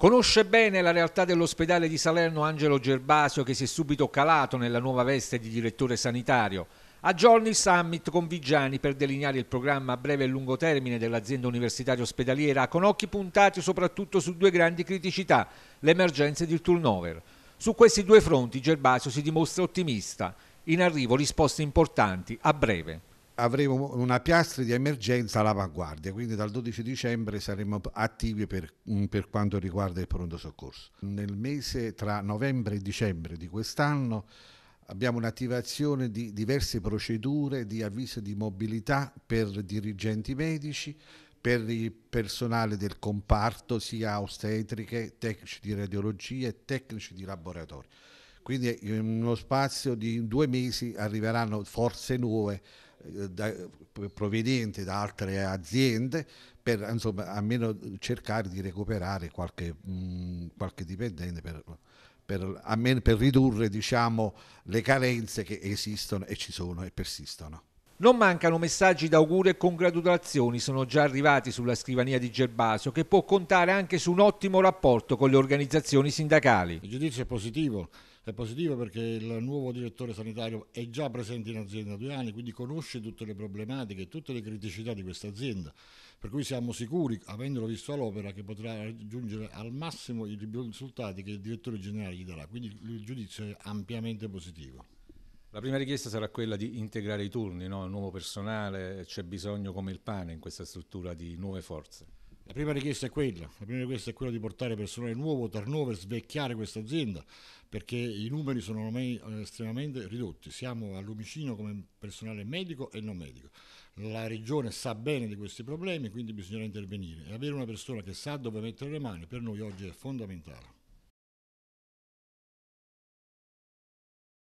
Conosce bene la realtà dell'ospedale di Salerno Angelo Gervasio che si è subito calato nella nuova veste di direttore sanitario. A giorni il summit con Vigiani per delineare il programma a breve e lungo termine dell'azienda universitaria ospedaliera con occhi puntati soprattutto su due grandi criticità, l'emergenza emergenze ed il turnover. Su questi due fronti Gervasio si dimostra ottimista. In arrivo risposte importanti a breve avremo una piastra di emergenza all'avanguardia, quindi dal 12 dicembre saremo attivi per, mm, per, quanto riguarda il pronto soccorso. Nel mese tra novembre e dicembre di quest'anno abbiamo un'attivazione di diverse procedure di avviso di mobilità per dirigenti medici, per il personale del comparto, sia ostetriche, tecnici di radiologia e tecnici di laboratorio. Quindi in uno spazio di due mesi arriveranno forze nuove eh, da, proveniente da altre aziende per insomma, almeno cercare di recuperare qualche, mh, mm, qualche dipendente per, per, per ridurre diciamo, le carenze che esistono e ci sono e persistono. Non mancano messaggi d'augurio e congratulazioni, sono già arrivati sulla scrivania di Gerbasio, che può contare anche su un ottimo rapporto con le organizzazioni sindacali. Il giudizio è positivo, è positivo perché il nuovo direttore sanitario è già presente in azienda da due anni, quindi conosce tutte le problematiche, e tutte le criticità di questa azienda, per cui siamo sicuri, avendolo visto all'opera, che potrà raggiungere al massimo i risultati che il direttore generale gli darà, quindi il giudizio è ampiamente positivo. La prima richiesta sarà quella di integrare i turni, no? il nuovo personale, c'è bisogno come il pane in questa struttura di nuove forze. La prima richiesta è quella, la prima richiesta è quella di portare personale nuovo, turnover, svecchiare questa azienda, perché i numeri sono ormai eh, estremamente ridotti, siamo all'omicino come personale medico e non medico. La regione sa bene di questi problemi, quindi bisognerà intervenire e avere una persona che sa dove mettere le mani per noi oggi è fondamentale.